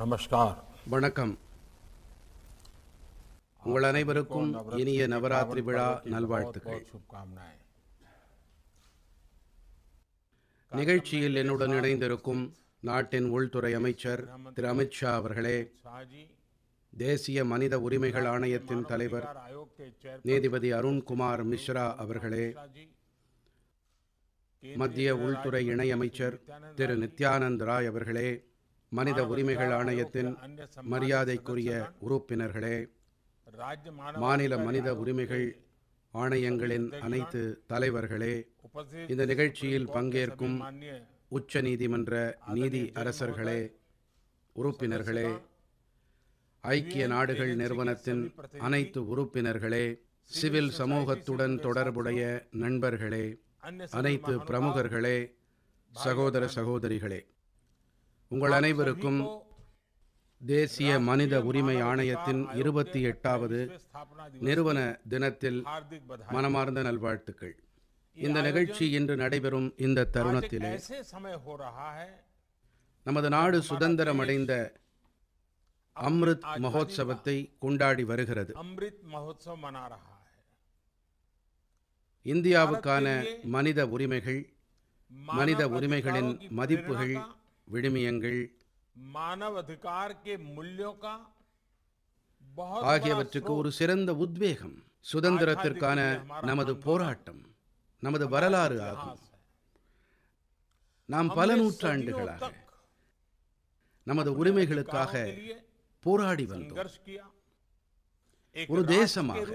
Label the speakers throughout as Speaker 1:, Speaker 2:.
Speaker 1: நமஸ்கார் வணக்கம் உங்கள் அனைவருக்கும் இனிய நவராத்திரி விழா நல்வாழ்த்துக்கள் நிகழ்ச்சியில் என்னுடன் இணைந்திருக்கும் நாட்டின் உள்துறை அமைச்சர் திரு அமித்ஷா அவர்களே தேசிய மனித உரிமைகள் ஆணையத்தின் தலைவர் நீதிபதி அருண்குமார் மிஸ்ரா அவர்களே மத்திய உள்துறை இணையமைச்சர் திரு நித்யானந்த் ராய் அவர்களே மனித உரிமைகள் ஆணையத்தின் மரியாதைக்குரிய உறுப்பினர்களே மாநில மனித உரிமைகள் ஆணையங்களின் அனைத்து தலைவர்களே இந்த நிகழ்ச்சியில் பங்கேற்கும் உச்ச நீதிமன்ற நீதி அரசர்களே உறுப்பினர்களே ஐக்கிய நாடுகள் நிறுவனத்தின் அனைத்து உறுப்பினர்களே சிவில் சமூகத்துடன் தொடர்புடைய நண்பர்களே அனைத்து பிரமுகர்களே சகோதர சகோதரிகளே உங்கள் அனைவருக்கும் தேசிய மனித உரிமை ஆணையத்தின் இருபத்தி எட்டாவது நிறுவன தினத்தில் மனமார்ந்த நல்வாழ்த்துக்கள் இந்த நிகழ்ச்சி இன்று நடைபெறும் இந்த தருணத்திலே நமது நாடு சுதந்திரம் அடைந்த அம்ரித் மகோத்சவத்தை கொண்டாடி வருகிறது
Speaker 2: அம்ரித் மகோத்சவ
Speaker 1: இந்தியாவுக்கான மனித உரிமைகள்
Speaker 2: மனித உரிமைகளின் மதிப்புகள்
Speaker 1: விடுமியங்கள் ஆகியவற்றுக்கு ஒரு சிறந்த உத்வேகம் சுதந்திரத்திற்கான நமது போராட்டம் நமது வரலாறு ஆகும் நாம் பல நூற்றாண்டுகளாக நமது உரிமைகளுக்காக போராடி வந்தோம் ஒரு தேசமாக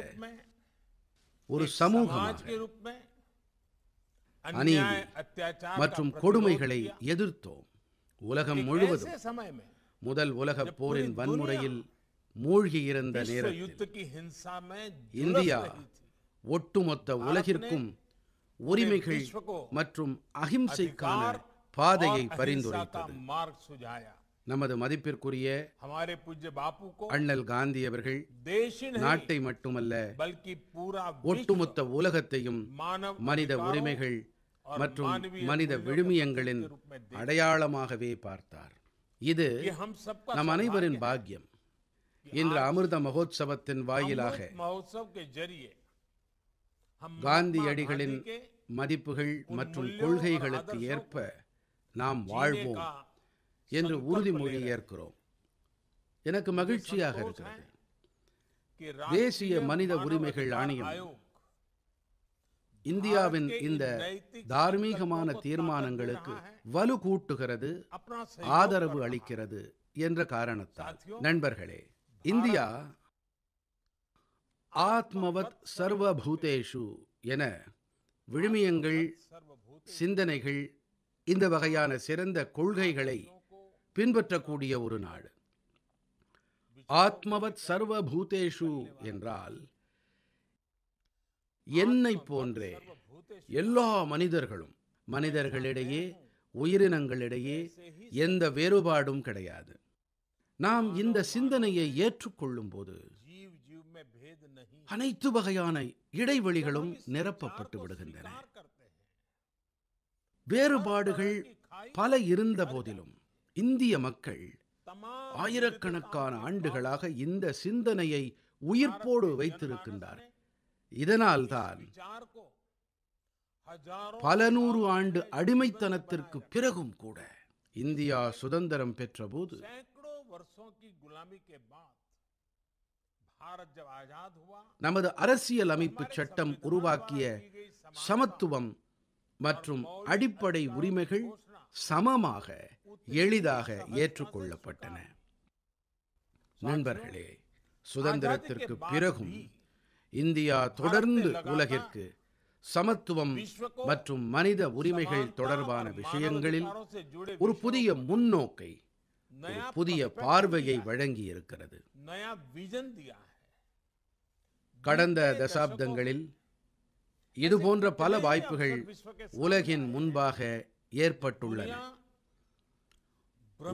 Speaker 1: ஒரு சமூகமாக அநீதி மற்றும் கொடுமைகளை எதிர்த்தோம் உலகம் முழுவதும் முதல் உலக போரின் வன்முறையில் மூழ்கி இருந்த
Speaker 2: நேரத்தில் இந்தியா
Speaker 1: ஒட்டுமொத்த உலகிற்கும் உரிமைகள் மற்றும் அகிம்சைக்கான பாதையை பரிந்துரைத்தது நமது மதிப்பிற்குரிய அண்ணல் காந்தி அவர்கள் நாட்டை மட்டுமல்ல ஒட்டுமொத்த உலகத்தையும் மனித உரிமைகள் மற்றும் மனித விழுமியங்களின் அடையாளமாகவே பார்த்தார் இது நம் அனைவரின் பாக்கியம் இன்று அமிர்த மகோத்சவத்தின் வாயிலாக காந்தியடிகளின் மதிப்புகள் மற்றும் கொள்கைகளுக்கு ஏற்ப நாம் வாழ்வோம் என்று உறுதிமொழி ஏற்கிறோம் எனக்கு மகிழ்ச்சியாக இருக்கிறது தேசிய மனித உரிமைகள் ஆணையம் இந்தியாவின் இந்த தார்மீகமான தீர்மானங்களுக்கு வலு கூட்டுகிறது ஆதரவு அளிக்கிறது என்ற காரணத்தால் நண்பர்களே இந்தியா ஆத்மவத் சர்வபூதேஷு என விழுமியங்கள் சிந்தனைகள் இந்த வகையான சிறந்த கொள்கைகளை பின்பற்றக்கூடிய ஒரு நாடு ஆத்மவத் சர்வபூதேஷு என்றால் என்னை போன்றே எல்லா மனிதர்களும் மனிதர்களிடையே உயிரினங்களிடையே எந்த வேறுபாடும் கிடையாது நாம் இந்த சிந்தனையை ஏற்றுக்கொள்ளும் போது அனைத்து வகையான இடைவெளிகளும் நிரப்பப்பட்டு விடுகின்றன வேறுபாடுகள் பல இருந்த போதிலும் இந்திய மக்கள் ஆயிரக்கணக்கான ஆண்டுகளாக இந்த சிந்தனையை உயிர்ப்போடு வைத்திருக்கின்றார்கள் இதனால் தான் பல நூறு ஆண்டு அடிமைத்தனத்திற்கு பிறகும் கூட இந்தியா சுதந்திரம் பெற்ற போது நமது அரசியல் அமைப்பு சட்டம் உருவாக்கிய சமத்துவம் மற்றும் அடிப்படை உரிமைகள் சமமாக எளிதாக ஏற்றுக்கொள்ளப்பட்டன நண்பர்களே சுதந்திரத்திற்கு பிறகும் இந்தியா தொடர்ந்து உலகிற்கு சமத்துவம் மற்றும் மனித உரிமைகள் தொடர்பான விஷயங்களில் ஒரு புதிய முன்னோக்கை புதிய பார்வையை வழங்கி இருக்கிறது கடந்த தசாப்தங்களில் இதுபோன்ற பல வாய்ப்புகள் உலகின் முன்பாக ஏற்பட்டுள்ளன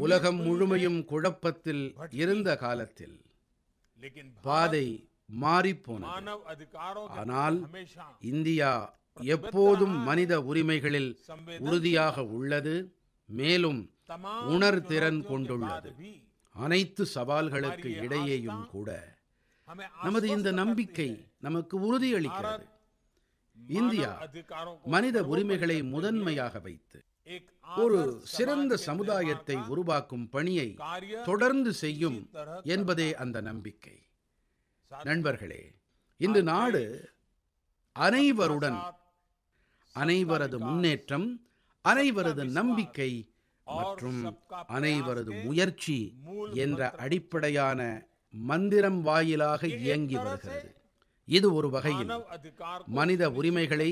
Speaker 1: உலகம் முழுமையும் குழப்பத்தில் இருந்த காலத்தில் பாதை மாறிப்போனது ஆனால் இந்தியா எப்போதும் மனித உரிமைகளில் உறுதியாக உள்ளது மேலும் உணர்திறன் கொண்டுள்ளது அனைத்து சவால்களுக்கு இடையேயும் கூட நமது இந்த நம்பிக்கை நமக்கு உறுதியளிக்கிறது இந்தியா மனித உரிமைகளை முதன்மையாக வைத்து ஒரு சிறந்த சமுதாயத்தை உருவாக்கும் பணியை தொடர்ந்து செய்யும் என்பதே அந்த நம்பிக்கை நண்பர்களே இன்று நாடு அனைவருடன் அனைவரது முன்னேற்றம் அனைவரது நம்பிக்கை மற்றும் அனைவரது முயற்சி என்ற அடிப்படையான மந்திரம் வாயிலாக இயங்கி வருகிறது இது ஒரு வகையில் மனித உரிமைகளை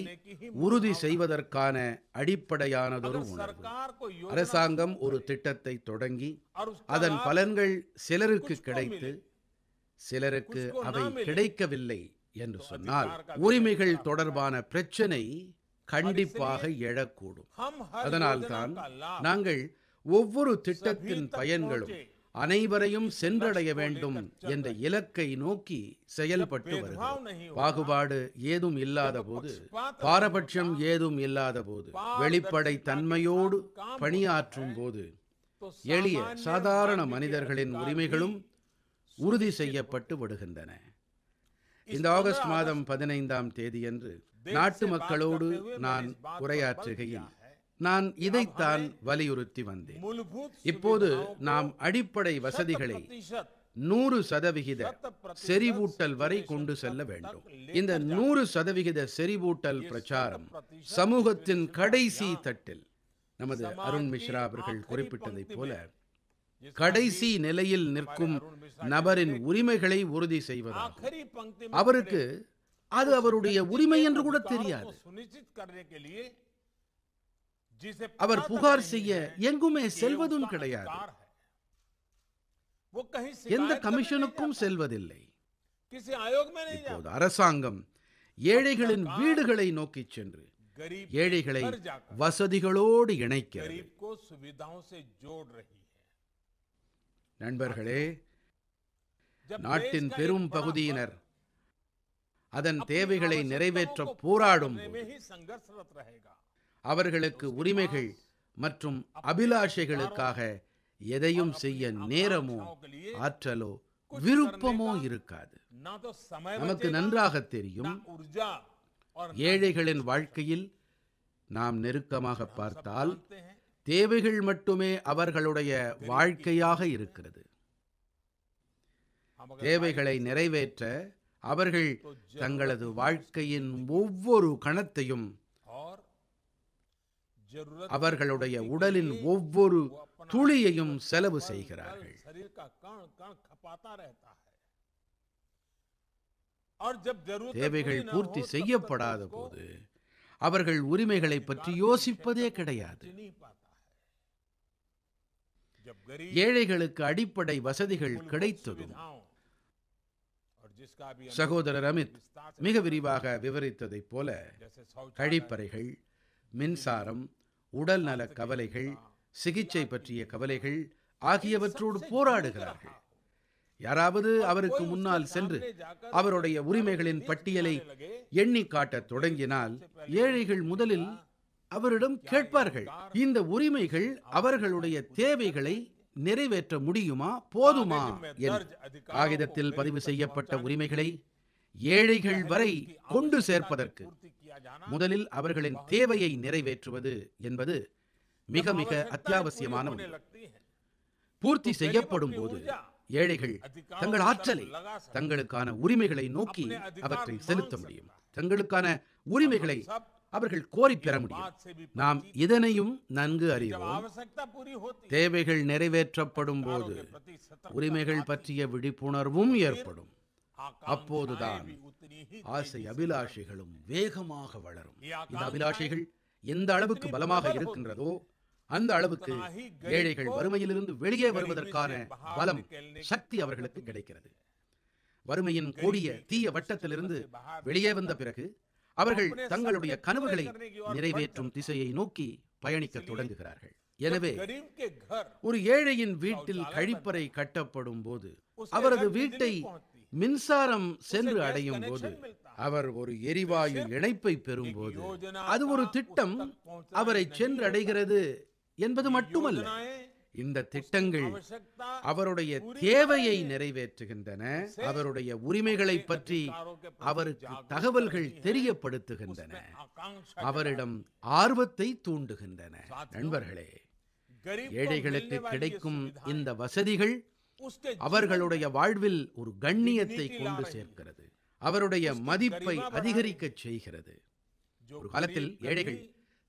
Speaker 1: உறுதி செய்வதற்கான அடிப்படையானதொரு உணர்வு அரசாங்கம் ஒரு திட்டத்தை தொடங்கி அதன் பலன்கள் சிலருக்கு கிடைத்து சிலருக்கு அவை கிடைக்கவில்லை என்று சொன்னால் உரிமைகள் தொடர்பான பிரச்சனை கண்டிப்பாக எழக்கூடும்
Speaker 2: அதனால்தான்
Speaker 1: நாங்கள் ஒவ்வொரு திட்டத்தின் பயன்களும் அனைவரையும் சென்றடைய வேண்டும் என்ற இலக்கை நோக்கி செயல்பட்டு வருகிறோம் பாகுபாடு ஏதும் இல்லாத போது பாரபட்சம் ஏதும் இல்லாத போது வெளிப்படை தன்மையோடு பணியாற்றும் போது எளிய சாதாரண மனிதர்களின் உரிமைகளும் உறுதி செய்யப்பட்டு விடுகின்றன இந்த ஆகஸ்ட் மாதம் பதினைந்தாம் தேதியன்று நாட்டு மக்களோடு நான் உரையாற்றுகையில் நான் இதைத்தான் வலியுறுத்தி வந்தேன் இப்போது நாம் அடிப்படை வசதிகளை நூறு சதவிகித செறிவூட்டல் வரை கொண்டு செல்ல வேண்டும் இந்த நூறு சதவிகித செறிவூட்டல் பிரச்சாரம் சமூகத்தின் கடைசி தட்டில் நமது அருண் மிஸ்ரா அவர்கள் குறிப்பிட்டதைப் போல கடைசி நிலையில் நிற்கும் நபரின் உரிமைகளை உறுதி செய்வது அவருக்கு அது அவருடைய உரிமை என்று கூட தெரியாது அவர் புகார் செய்ய எங்குமே செல்வதும் கிடையாது எந்த கமிஷனுக்கும் செல்வதில்லை இப்போது அரசாங்கம் ஏழைகளின் வீடுகளை நோக்கி சென்று ஏழைகளை வசதிகளோடு இணைக்கிறது நண்பர்களே
Speaker 2: நாட்டின் பெரும் பகுதியினர்
Speaker 1: அதன் தேவைகளை நிறைவேற்ற போராடும் அவர்களுக்கு உரிமைகள் மற்றும் அபிலாஷைகளுக்காக எதையும் செய்ய நேரமோ ஆற்றலோ விருப்பமோ இருக்காது
Speaker 2: நமக்கு நன்றாக
Speaker 1: தெரியும் ஏழைகளின் வாழ்க்கையில் நாம் நெருக்கமாக பார்த்தால் தேவைகள் மட்டுமே அவர்களுடைய வாழ்க்கையாக இருக்கிறது தேவைகளை நிறைவேற்ற அவர்கள் தங்களது வாழ்க்கையின் ஒவ்வொரு கணத்தையும் அவர்களுடைய உடலின் ஒவ்வொரு துளியையும் செலவு செய்கிறார்கள்
Speaker 2: தேவைகள் பூர்த்தி செய்யப்படாத
Speaker 1: போது அவர்கள் உரிமைகளை பற்றி யோசிப்பதே கிடையாது ஏழைகளுக்கு அடிப்படை வசதிகள் கிடைத்ததும்
Speaker 2: சகோதரர் அமித்
Speaker 1: மிக விரிவாக விவரித்ததைப் போல
Speaker 2: கழிப்பறைகள்
Speaker 1: மின்சாரம் உடல்நல கவலைகள் சிகிச்சை பற்றிய கவலைகள் ஆகியவற்றோடு போராடுகிறார்கள் யாராவது அவருக்கு முன்னால் சென்று அவருடைய உரிமைகளின் பட்டியலை எண்ணி காட்டத் தொடங்கினால் ஏழைகள் முதலில் அவரிடம் கேட்பார்கள் இந்த உரிமைகள் அவர்களுடைய தேவைகளை நிறைவேற்ற முடியுமா போதுமா காகிதத்தில் பதிவு செய்யப்பட்ட உரிமைகளை ஏழைகள் வரை கொண்டு சேர்ப்பதற்கு முதலில் அவர்களின் தேவையை நிறைவேற்றுவது என்பது மிக மிக அத்தியாவசியமான பூர்த்தி செய்யப்படும் போது ஏழைகள் தங்கள் ஆற்றலை தங்களுக்கான உரிமைகளை நோக்கி அவற்றை செலுத்த முடியும் தங்களுக்கான உரிமைகளை அவர்கள் கோரி பெற
Speaker 2: முடியும்
Speaker 1: நாம் இதனையும் நன்கு அறிவோம் தேவைகள் நிறைவேற்றப்படும் போது உரிமைகள் பற்றிய விழிப்புணர்வும் ஏற்படும் அப்போதுதான் ஆசை அபிலாஷைகளும் வேகமாக வளரும் இந்த அபிலாஷைகள் எந்த அளவுக்கு பலமாக இருக்கின்றதோ அந்த அளவுக்கு ஏழைகள் வறுமையிலிருந்து வெளியே வருவதற்கான பலம் சக்தி அவர்களுக்கு கிடைக்கிறது வறுமையின் கூடிய தீய வட்டத்திலிருந்து வெளியே வந்த பிறகு அவர்கள் தங்களுடைய கனவுகளை நிறைவேற்றும் திசையை நோக்கி பயணிக்க தொடங்குகிறார்கள் எனவே ஒரு ஏழையின் வீட்டில் கழிப்பறை கட்டப்படும் போது அவரது வீட்டை மின்சாரம் சென்று அடையும் போது அவர் ஒரு எரிவாயு இணைப்பை பெறும் போது அது ஒரு திட்டம் அவரை சென்றடைகிறது என்பது மட்டுமல்ல இந்த திட்டங்கள் அவருடைய தேவையை நிறைவேற்றுகின்றன அவருடைய உரிமைகளை பற்றி அவருக்கு தகவல்கள் தெரியப்படுத்துகின்றன அவரிடம் ஆர்வத்தை தூண்டுகின்றன நண்பர்களே ஏழைகளுக்கு கிடைக்கும் இந்த வசதிகள் அவர்களுடைய வாழ்வில் ஒரு கண்ணியத்தை கொண்டு சேர்க்கிறது அவருடைய மதிப்பை அதிகரிக்க செய்கிறது ஒரு காலத்தில் ஏழைகள்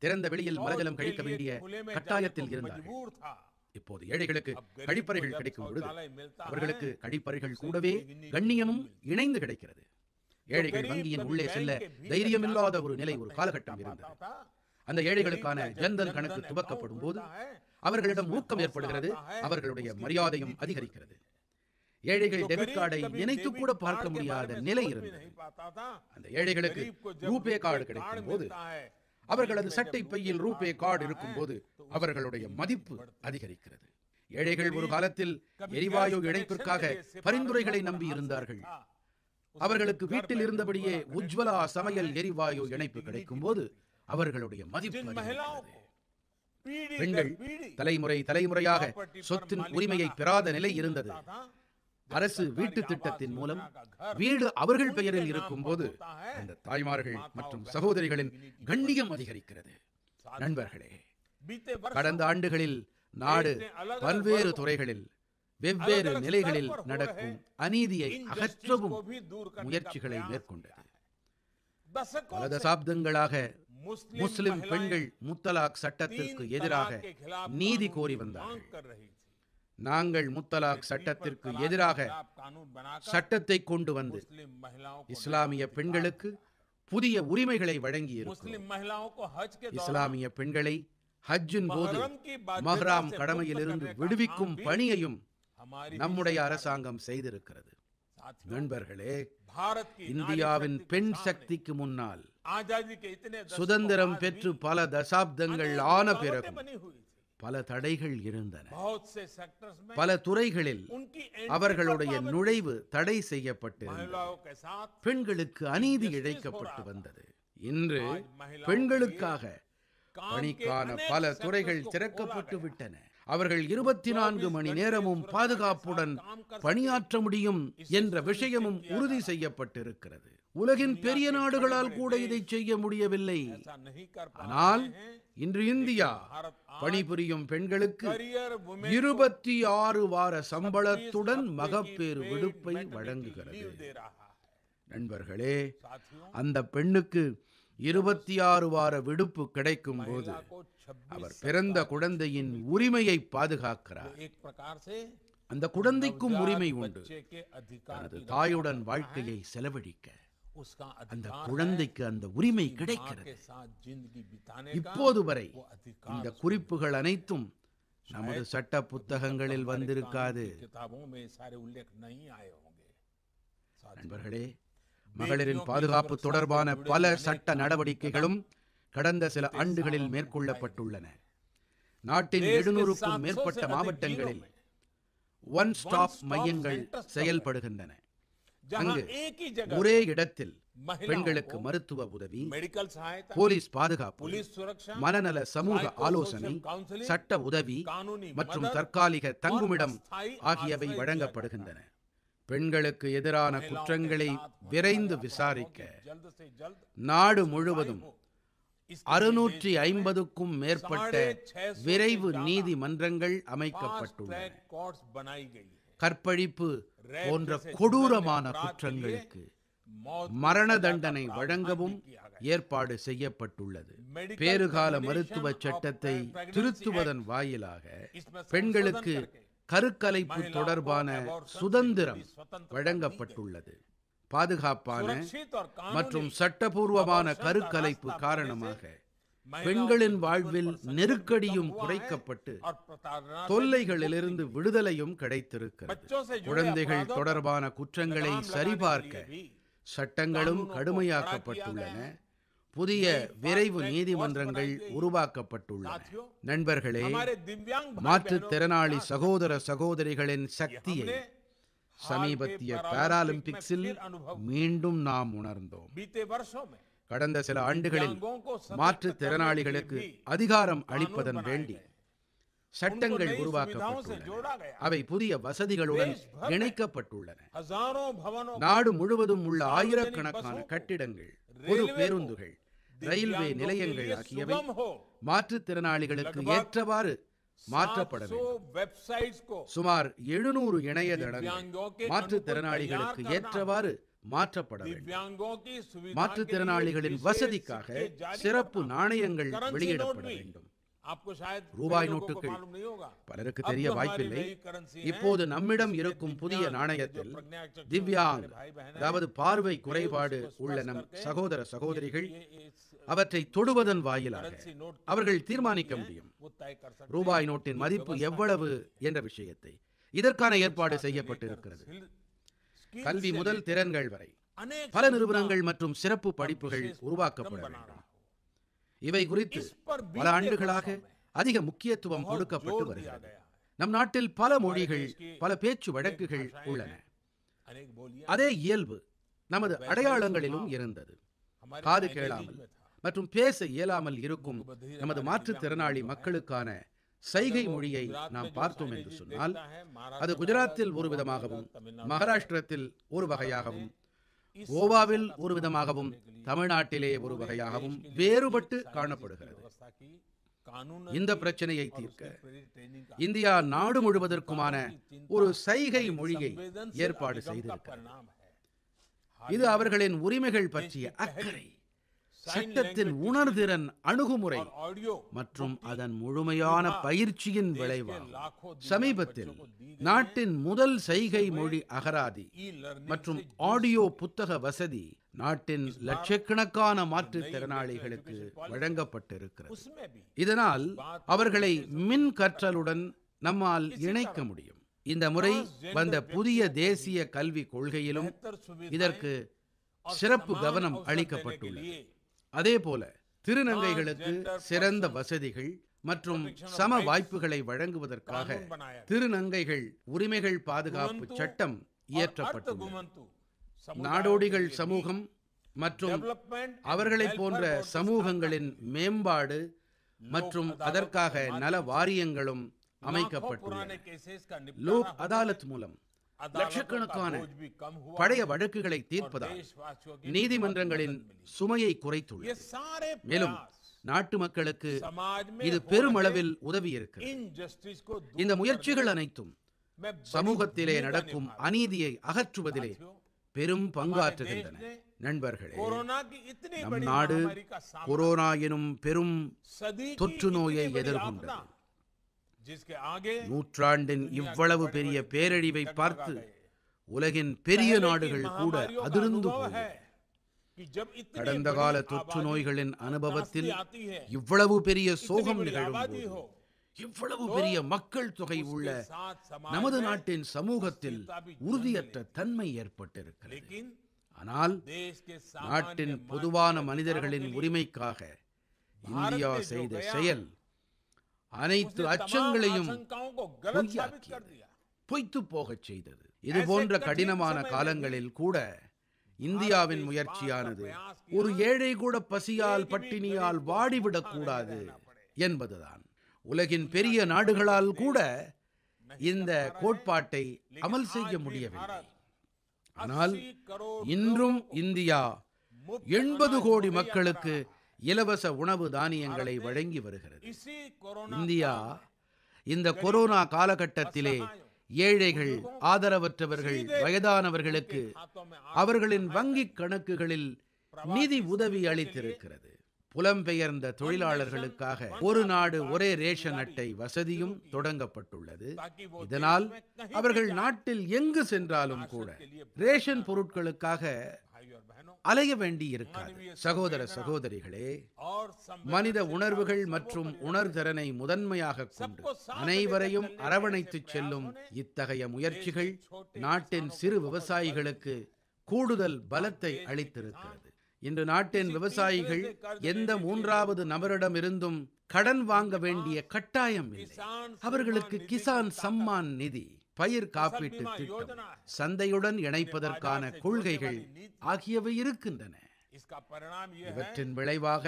Speaker 1: திறந்த வெளியில் மலஜலம் கழிக்க வேண்டிய கட்டாயத்தில் இருந்தார்கள் இப்போது ஏழைகளுக்கு கழிப்பறைகள் கிடைக்கும் பொழுது அவர்களுக்கு கழிப்பறைகள் கூடவே கண்ணியமும் இணைந்து கிடைக்கிறது ஏழைகள் வங்கியின் உள்ளே செல்ல தைரியமில்லாத ஒரு நிலை ஒரு காலகட்டம் இருந்தது அந்த ஏழைகளுக்கான ஜன்தன் கணக்கு துவக்கப்படும் போது அவர்களிடம் ஊக்கம் ஏற்படுகிறது அவர்களுடைய மரியாதையும் அதிகரிக்கிறது ஏழைகள் டெபிட் கார்டை நினைத்து கூட பார்க்க முடியாத நிலை இருந்தது அந்த ஏழைகளுக்கு ரூபே கார்டு கிடைக்கும் போது அவர்களது சட்டை பையில் ரூபே கார்டு போது அவர்களுடைய மதிப்பு அதிகரிக்கிறது ஏழைகள் ஒரு காலத்தில் எரிவாயு இணைப்பிற்காக பரிந்துரைகளை நம்பி இருந்தார்கள் அவர்களுக்கு வீட்டில் இருந்தபடியே உஜ்வலா சமையல் எரிவாயு இணைப்பு கிடைக்கும் போது அவர்களுடைய மதிப்பு
Speaker 2: பெண்கள் தலைமுறை தலைமுறையாக சொத்தின் உரிமையை பெறாத நிலை இருந்தது
Speaker 1: அரசு வீட்டு திட்டத்தின் மூலம் வீடு அவர்கள் பெயரில் இருக்கும் போது அந்த தாய்மார்கள் மற்றும் சகோதரிகளின் கண்ணியம் அதிகரிக்கிறது நண்பர்களே கடந்த ஆண்டுகளில் நாடு பல்வேறு துறைகளில் வெவ்வேறு நிலைகளில் நடக்கும் அநீதியை அகற்றவும் முயற்சிகளை மேற்கொண்டது பல தசாப்தங்களாக முஸ்லிம் பெண்கள் முத்தலாக் சட்டத்திற்கு எதிராக நீதி கோரி
Speaker 2: வந்தார்கள்
Speaker 1: நாங்கள் முத்தலாக் சட்டத்திற்கு எதிராக சட்டத்தை கொண்டு வந்து இஸ்லாமிய பெண்களுக்கு புதிய உரிமைகளை வழங்கியிருக்கிறோம் இஸ்லாமிய பெண்களை ஹஜ்ஜின் போது மஹ்ராம் கடமையிலிருந்து விடுவிக்கும் பணியையும் நம்முடைய அரசாங்கம் செய்திருக்கிறது நண்பர்களே இந்தியாவின் பெண் சக்திக்கு முன்னால் சுதந்திரம் பெற்று பல தசாப்தங்கள் ஆன பிறகு பல தடைகள் இருந்தன
Speaker 2: பல துறைகளில் அவர்களுடைய
Speaker 1: நுழைவு தடை செய்யப்பட்டு பெண்களுக்கு அநீதி இழைக்கப்பட்டு வந்தது இன்று பெண்களுக்காக பணிக்கான பல துறைகள் திறக்கப்பட்டு விட்டன அவர்கள் இருபத்தி நான்கு மணி நேரமும் பாதுகாப்புடன் பணியாற்ற முடியும் என்ற விஷயமும் உறுதி செய்யப்பட்டிருக்கிறது உலகின் பெரிய நாடுகளால் கூட இதை செய்ய முடியவில்லை ஆனால் இன்று இந்தியா பணிபுரியும் பெண்களுக்கு இருபத்தி ஆறு வார சம்பளத்துடன் மகப்பேறு விடுப்பை வழங்குகிறது நண்பர்களே அந்த பெண்ணுக்கு இருபத்தி ஆறு வார விடுப்பு கிடைக்கும் போது அவர் பிறந்த குழந்தையின் உரிமையை பாதுகாக்கிறார் அந்த குழந்தைக்கும் உரிமை உண்டு
Speaker 2: தனது தாயுடன் வாழ்க்கையை செலவழிக்க அந்த குழந்தைக்கு
Speaker 1: அந்த உரிமை கிடைக்கிறது
Speaker 2: இப்போது வரை இந்த
Speaker 1: குறிப்புகள் அனைத்தும் நமது சட்ட புத்தகங்களில் வந்திருக்காது நண்பர்களே மகளிரின் பாதுகாப்பு தொடர்பான பல சட்ட நடவடிக்கைகளும் கடந்த சில ஆண்டுகளில் மேற்கொள்ளப்பட்டுள்ளன நாட்டின் எழுநூறுக்கும் மேற்பட்ட மாவட்டங்களில் ஒன் ஸ்டாப் மையங்கள் செயல்படுகின்றன அங்கு ஒரே இடத்தில் பெண்களுக்கு மருத்துவ உதவி போலீஸ் பாதுகாப்பு மனநல சமூக ஆலோசனை சட்ட உதவி மற்றும் தற்காலிக தங்குமிடம் ஆகியவை வழங்கப்படுகின்றன பெண்களுக்கு எதிரான குற்றங்களை விரைந்து விசாரிக்க நாடு முழுவதும் அறுநூற்றி ஐம்பதுக்கும் மேற்பட்ட விரைவு நீதிமன்றங்கள் அமைக்கப்பட்டுள்ளன கற்பழிப்பு போன்ற கொடூரமான குற்றங்களுக்கு மரண தண்டனை வழங்கவும் ஏற்பாடு செய்யப்பட்டுள்ளது பேறுகால மருத்துவ சட்டத்தை திருத்துவதன் வாயிலாக பெண்களுக்கு கருக்கலைப்பு தொடர்பான சுதந்திரம் வழங்கப்பட்டுள்ளது பாதுகாப்பான மற்றும் சட்டபூர்வமான கருக்கலைப்பு காரணமாக பெண்களின் வாழ்வில் நெருக்கடியும் குறைக்கப்பட்டு தொல்லைகளிலிருந்து விடுதலையும் கிடைத்திருக்கிறது குழந்தைகள் தொடர்பான குற்றங்களை சரிபார்க்க சட்டங்களும் கடுமையாக்கப்பட்டுள்ளன புதிய விரைவு நீதிமன்றங்கள் உருவாக்கப்பட்டுள்ளன நண்பர்களே மாற்றுத்திறனாளி சகோதர சகோதரிகளின் சக்தியை சமீபத்திய பாராலிம்பிக்ஸில் மீண்டும் நாம் உணர்ந்தோம் கடந்த சில ஆண்டுகளில் மாற்றுத்திறனாளிகளுக்கு அதிகாரம் அளிப்பதன் வேண்டி சட்டங்கள் உருவாக்கப்பட்டுள்ளன அவை புதிய வசதிகளுடன் இணைக்கப்பட்டுள்ளன நாடு முழுவதும் உள்ள ஆயிரக்கணக்கான கட்டிடங்கள் பொது பேருந்துகள் ரயில்வே நிலையங்கள் ஆகியவை மாற்றுத்திறனாளிகளுக்கு ஏற்றவாறு மாற்றப்பட
Speaker 2: வேண்டும்
Speaker 1: சுமார் எழுநூறு இணையதளங்கள் மாற்றுத்திறனாளிகளுக்கு ஏற்றவாறு மாற்றப்பட
Speaker 2: வேண்டும் மாற்றுத்திறனாளிகளின் வசதிக்காக சிறப்பு நாணயங்கள் வெளியிடப்பட வேண்டும் ரூபாய் நோட்டுகள் பலருக்கு தெரிய வாய்ப்பில்லை
Speaker 1: இப்போது நம்மிடம் இருக்கும் புதிய நாணயத்தில் திவ்யாங் அதாவது பார்வை குறைபாடு உள்ள நம் சகோதர சகோதரிகள் அவற்றை தொடுவதன் வாயிலாக அவர்கள் தீர்மானிக்க முடியும் ரூபாய் நோட்டின் மதிப்பு எவ்வளவு என்ற விஷயத்தை இதற்கான ஏற்பாடு செய்யப்பட்டிருக்கிறது கல்வி முதல் திறன்கள் வரை
Speaker 2: பல நிறுவனங்கள்
Speaker 1: மற்றும் சிறப்பு படிப்புகள் உருவாக்கப்பட வேண்டும் இவை குறித்து பல ஆண்டுகளாக அதிக முக்கியத்துவம் கொடுக்கப்பட்டு வருகிறது நம் நாட்டில் பல மொழிகள் பல பேச்சு வழக்குகள் உள்ளன அதே இயல்பு நமது அடையாளங்களிலும் இருந்தது காது கேளாமல் மற்றும் பேச இயலாமல் இருக்கும் நமது மாற்றுத்திறனாளி மக்களுக்கான சைகை மொழியை நாம் பார்த்தோம் என்று சொன்னால் அது குஜராத்தில் ஒரு விதமாகவும் மகாராஷ்டிரத்தில் ஒரு வகையாகவும் கோவாவில் ஒரு விதமாகவும் தமிழ்நாட்டிலே ஒரு வகையாகவும் வேறுபட்டு காணப்படுகிறது இந்த பிரச்சனையை தீர்க்க இந்தியா நாடு முழுவதற்குமான ஒரு சைகை மொழியை ஏற்பாடு செய்திருக்கிறார் இது அவர்களின் உரிமைகள் பற்றிய அக்கறை சட்டத்தின் உணர்திறன் அணுகுமுறை மற்றும் அதன் முழுமையான பயிற்சியின் விளைவாக சமீபத்தில் நாட்டின் முதல் செய்கை மொழி அகராதி மற்றும் ஆடியோ புத்தக வசதி நாட்டின் லட்சக்கணக்கான மாற்றுத்திறனாளிகளுக்கு வழங்கப்பட்டிருக்கிறது இதனால் அவர்களை மின் கற்றலுடன் நம்மால் இணைக்க முடியும் இந்த முறை வந்த புதிய தேசிய கல்விக் கொள்கையிலும் இதற்கு சிறப்பு கவனம் அளிக்கப்பட்டுள்ளது அதே போல திருநங்கைகளுக்கு சிறந்த வசதிகள் மற்றும் சம வாய்ப்புகளை வழங்குவதற்காக திருநங்கைகள் உரிமைகள் பாதுகாப்பு சட்டம் இயற்றப்பட்டது
Speaker 2: நாடோடிகள்
Speaker 1: சமூகம் மற்றும்
Speaker 2: அவர்களை போன்ற
Speaker 1: சமூகங்களின் மேம்பாடு மற்றும் அதற்காக நல வாரியங்களும் அமைக்கப்பட்டுள்ளன லோக் அதாலத் மூலம் லட்சக்கணக்கான
Speaker 2: பழைய வழக்குகளை தீர்ப்பதால்
Speaker 1: நீதிமன்றங்களின் சுமையை
Speaker 2: குறைத்துள்ளது மேலும்
Speaker 1: நாட்டு மக்களுக்கு இது பெருமளவில் உதவி இருக்கு இந்த முயற்சிகள் அனைத்தும் சமூகத்திலே நடக்கும் அநீதியை அகற்றுவதிலே பெரும் பங்காற்றுகின்றன நண்பர்களே நம் நாடு கொரோனா எனும் பெரும் தொற்று நோயை எதிர்கொண்டது நூற்றாண்டின் இவ்வளவு பெரிய பேரழிவை பார்த்து உலகின் பெரிய நாடுகள் கூட அதிர்ந்து கடந்த கால தொற்று நோய்களின் அனுபவத்தில் இவ்வளவு பெரிய சோகம் நிகழும்
Speaker 2: இவ்வளவு பெரிய
Speaker 1: மக்கள் தொகை உள்ள
Speaker 2: நமது நாட்டின்
Speaker 1: சமூகத்தில் உறுதியற்ற தன்மை ஏற்பட்டிருக்கிறது ஆனால் நாட்டின் பொதுவான மனிதர்களின் உரிமைக்காக இந்தியா செய்த செயல் அனைத்து அச்சங்களையும் பொய்த்து போகச் செய்தது இது போன்ற கடினமான காலங்களில் கூட இந்தியாவின் முயற்சியானது ஒரு ஏழை கூட பசியால் பட்டினியால் கூடாது என்பதுதான் உலகின் பெரிய நாடுகளால் கூட இந்த கோட்பாட்டை அமல் செய்ய முடியவில்லை ஆனால் இன்றும் இந்தியா எண்பது கோடி மக்களுக்கு இலவச உணவு தானியங்களை வழங்கி வருகிறது இந்தியா இந்த கொரோனா காலகட்டத்திலே ஏழைகள் ஆதரவற்றவர்கள் வயதானவர்களுக்கு அவர்களின் வங்கிக் கணக்குகளில் நிதி உதவி அளித்திருக்கிறது புலம்பெயர்ந்த தொழிலாளர்களுக்காக ஒரு நாடு ஒரே ரேஷன் அட்டை வசதியும் தொடங்கப்பட்டுள்ளது இதனால் அவர்கள் நாட்டில் எங்கு சென்றாலும் கூட ரேஷன் பொருட்களுக்காக அலைய வேண்டி இருக்காது சகோதர சகோதரிகளே மனித உணர்வுகள் மற்றும் உணர்திறனை முதன்மையாக கொண்டு அனைவரையும் அரவணைத்து செல்லும் இத்தகைய முயற்சிகள் நாட்டின் சிறு விவசாயிகளுக்கு கூடுதல் பலத்தை அளித்திருக்கிறது இன்று நாட்டின் விவசாயிகள் எந்த மூன்றாவது நபரிடமிருந்தும் கடன் வாங்க வேண்டிய கட்டாயம் இல்லை அவர்களுக்கு கிசான் சம்மான் நிதி பயிர் காப்பீட்டு திட்டம் சந்தையுடன் இணைப்பதற்கான கொள்கைகள் ஆகியவை இருக்கின்றன இவற்றின் விளைவாக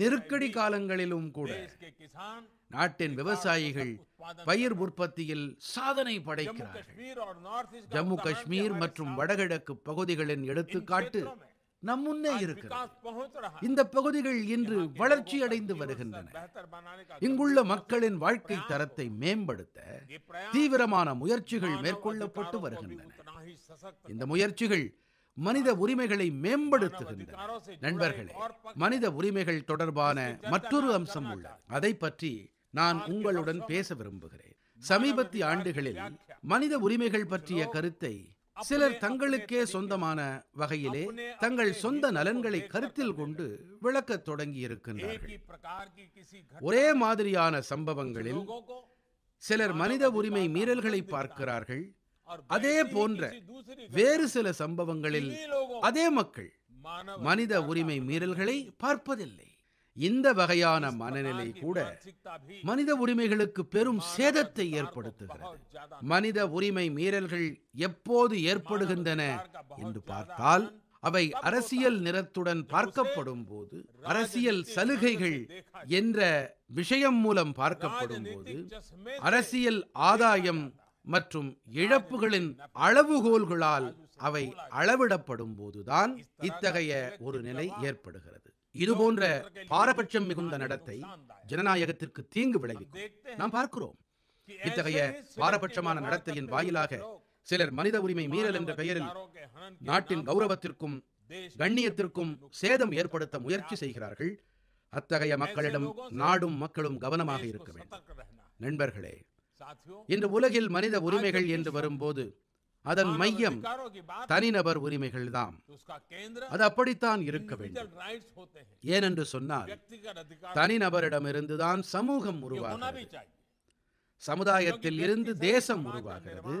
Speaker 1: நெருக்கடி காலங்களிலும் கூட நாட்டின் விவசாயிகள் பயிர் உற்பத்தியில் சாதனை
Speaker 2: படைக்கிறார்கள்
Speaker 1: ஜம்மு காஷ்மீர் மற்றும் வடகிழக்கு பகுதிகளின் எடுத்துக்காட்டு நம் முன்னே இருக்கிறது இந்த பகுதிகள் இன்று வளர்ச்சி அடைந்து வருகின்றன இங்குள்ள மக்களின் வாழ்க்கை தரத்தை மேம்படுத்த தீவிரமான முயற்சிகள் மேற்கொள்ளப்பட்டு வருகின்றன இந்த முயற்சிகள் மனித உரிமைகளை மேம்படுத்துகின்றன நண்பர்களே மனித உரிமைகள் தொடர்பான மற்றொரு அம்சம் உள்ளது அதை பற்றி நான் உங்களுடன் பேச விரும்புகிறேன் சமீபத்திய ஆண்டுகளில் மனித உரிமைகள் பற்றிய கருத்தை சிலர் தங்களுக்கே சொந்தமான வகையிலே தங்கள் சொந்த நலன்களை கருத்தில் கொண்டு விளக்கத் தொடங்கியிருக்கின்றார்கள் ஒரே மாதிரியான சம்பவங்களில் சிலர் மனித உரிமை மீறல்களை பார்க்கிறார்கள் அதே போன்ற வேறு சில சம்பவங்களில் அதே மக்கள் மனித உரிமை மீறல்களை பார்ப்பதில்லை இந்த வகையான மனநிலை கூட மனித உரிமைகளுக்கு பெரும் சேதத்தை ஏற்படுத்துகிறது மனித உரிமை மீறல்கள் எப்போது ஏற்படுகின்றன என்று பார்த்தால் அவை அரசியல் நிறத்துடன் பார்க்கப்படும் போது அரசியல் சலுகைகள் என்ற விஷயம் மூலம் பார்க்கப்படும் போது அரசியல் ஆதாயம் மற்றும் இழப்புகளின் அளவுகோல்களால் அவை அளவிடப்படும் போதுதான் இத்தகைய ஒரு நிலை ஏற்படுகிறது இதுபோன்ற பாரபட்சம் மிகுந்த நடத்தை ஜனநாயகத்திற்கு தீங்கு விளைவிக்கும் நாம் பார்க்கிறோம் இத்தகைய பாரபட்சமான நடத்தையின் வாயிலாக சிலர் மனித உரிமை மீறல் என்ற பெயரில் நாட்டின் கௌரவத்திற்கும் கண்ணியத்திற்கும் சேதம் ஏற்படுத்த முயற்சி செய்கிறார்கள் அத்தகைய மக்களிடம் நாடும் மக்களும் கவனமாக இருக்க வேண்டும் நண்பர்களே இன்று உலகில் மனித உரிமைகள் என்று வரும்போது அதன் மையம் தனிநபர் உரிமைகள் தான் அது அப்படித்தான் இருக்க வேண்டும் ஏனென்று சொன்னால் தனிநபரிடமிருந்துதான் சமூகம் உருவாகிறது சமுதாயத்தில் இருந்து தேசம் உருவாகிறது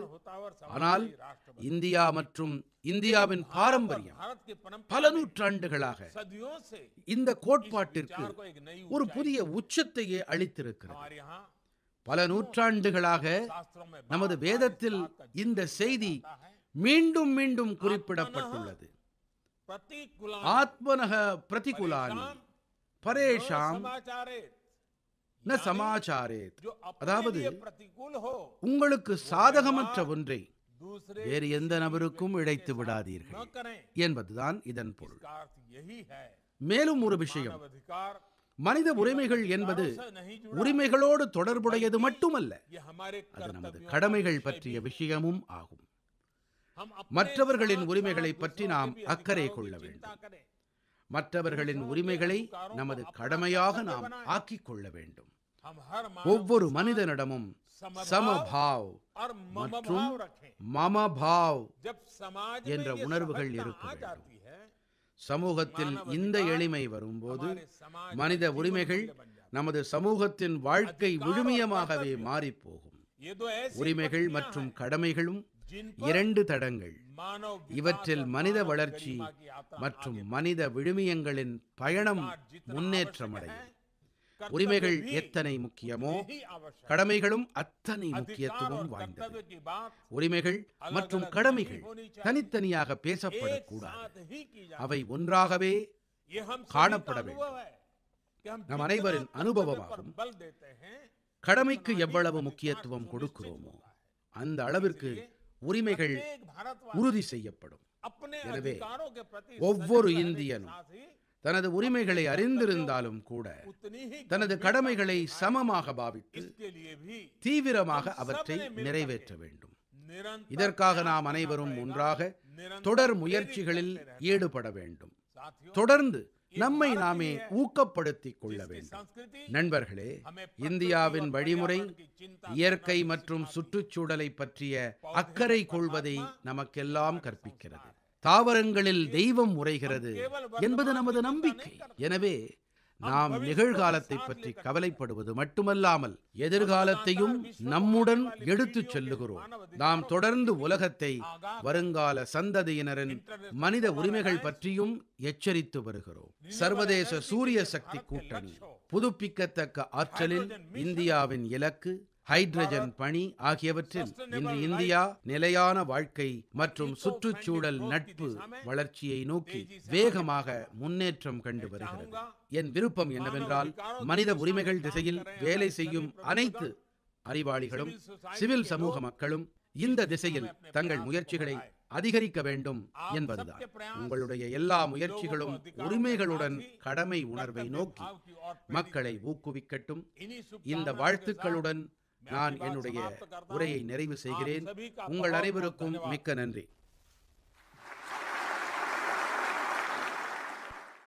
Speaker 1: ஆனால் இந்தியா மற்றும் இந்தியாவின் பாரம்பரியம் பல நூற்றாண்டுகளாக இந்த கோட்பாட்டிற்கு ஒரு புதிய உச்சத்தையே அளித்திருக்கிறது பல நூற்றாண்டுகளாக நமது வேதத்தில் இந்த செய்தி மீண்டும் மீண்டும் குறிப்பிடப்பட்டுள்ளது ஆத்மனக பிரதிகுலானி பரேஷாம் சமாச்சாரே அதாவது உங்களுக்கு சாதகமற்ற ஒன்றை வேறு எந்த நபருக்கும் இழைத்து விடாதீர்கள் என்பதுதான் இதன் பொருள் மேலும் ஒரு விஷயம் மனித உரிமைகள் என்பது உரிமைகளோடு தொடர்புடையது மட்டுமல்ல அது நமது கடமைகள் பற்றிய விஷயமும் ஆகும் மற்றவர்களின் உரிமைகளை பற்றி நாம் அக்கறை கொள்ள வேண்டும் மற்றவர்களின் உரிமைகளை நமது கடமையாக நாம் ஆக்கிக் கொள்ள வேண்டும் ஒவ்வொரு மனிதனிடமும் சமபாவ் மற்றும் மமபாவ்
Speaker 2: என்ற உணர்வுகள் இருக்க வேண்டும்
Speaker 1: சமூகத்தில் இந்த எளிமை வரும்போது மனித உரிமைகள் நமது சமூகத்தின் வாழ்க்கை விழுமியமாகவே மாறிப்போகும் உரிமைகள் மற்றும் கடமைகளும் இரண்டு தடங்கள் இவற்றில் மனித வளர்ச்சி மற்றும் மனித விழுமியங்களின் பயணம் முன்னேற்றமடையும் உரிமைகள் எத்தனை முக்கியமோ கடமைகளும் அத்தனை முக்கியத்துவம் வாய்ந்தது உரிமைகள் மற்றும் கடமைகள் தனித்தனியாக பேசப்படக்கூடாது அவை ஒன்றாகவே காணப்பட வேண்டும் நம் அனைவரின் அனுபவமாகும் கடமைக்கு எவ்வளவு முக்கியத்துவம் கொடுக்கிறோமோ அந்த அளவிற்கு உரிமைகள் உறுதி செய்யப்படும் எனவே ஒவ்வொரு இந்தியனும் தனது உரிமைகளை அறிந்திருந்தாலும் கூட தனது கடமைகளை சமமாக பாவித்து தீவிரமாக அவற்றை நிறைவேற்ற வேண்டும் இதற்காக நாம் அனைவரும் ஒன்றாக தொடர் முயற்சிகளில் ஈடுபட வேண்டும் தொடர்ந்து நம்மை நாமே ஊக்கப்படுத்திக் கொள்ள வேண்டும் நண்பர்களே இந்தியாவின் வழிமுறை இயற்கை மற்றும் சுற்றுச்சூழலை பற்றிய அக்கறை கொள்வதை நமக்கெல்லாம் கற்பிக்கிறது தாவரங்களில் தெய்வம் உரைகிறது என்பது நமது நம்பிக்கை எனவே நாம் நிகழ்காலத்தை பற்றி கவலைப்படுவது மட்டுமல்லாமல் எதிர்காலத்தையும் நம்முடன் எடுத்துச் செல்லுகிறோம் நாம் தொடர்ந்து உலகத்தை வருங்கால சந்ததியினரின் மனித உரிமைகள் பற்றியும் எச்சரித்து வருகிறோம் சர்வதேச சூரிய சக்தி கூட்டணி புதுப்பிக்கத்தக்க ஆற்றலில் இந்தியாவின் இலக்கு ஹைட்ரஜன் பணி ஆகியவற்றில் இன்று இந்தியா நிலையான வாழ்க்கை மற்றும் சுற்றுச்சூழல் நட்பு வளர்ச்சியை நோக்கி வேகமாக முன்னேற்றம் கண்டு வருகிறது என் விருப்பம் என்னவென்றால் மனித உரிமைகள் திசையில் வேலை செய்யும் அனைத்து அறிவாளிகளும் சிவில் சமூக மக்களும் இந்த திசையில் தங்கள் முயற்சிகளை அதிகரிக்க வேண்டும் என்பதுதான் உங்களுடைய எல்லா முயற்சிகளும் உரிமைகளுடன் கடமை உணர்வை நோக்கி மக்களை ஊக்குவிக்கட்டும் இந்த வாழ்த்துக்களுடன் நான் என்னுடைய உரையை நிறைவு செய்கிறேன் உங்கள் அனைவருக்கும் மிக்க நன்றி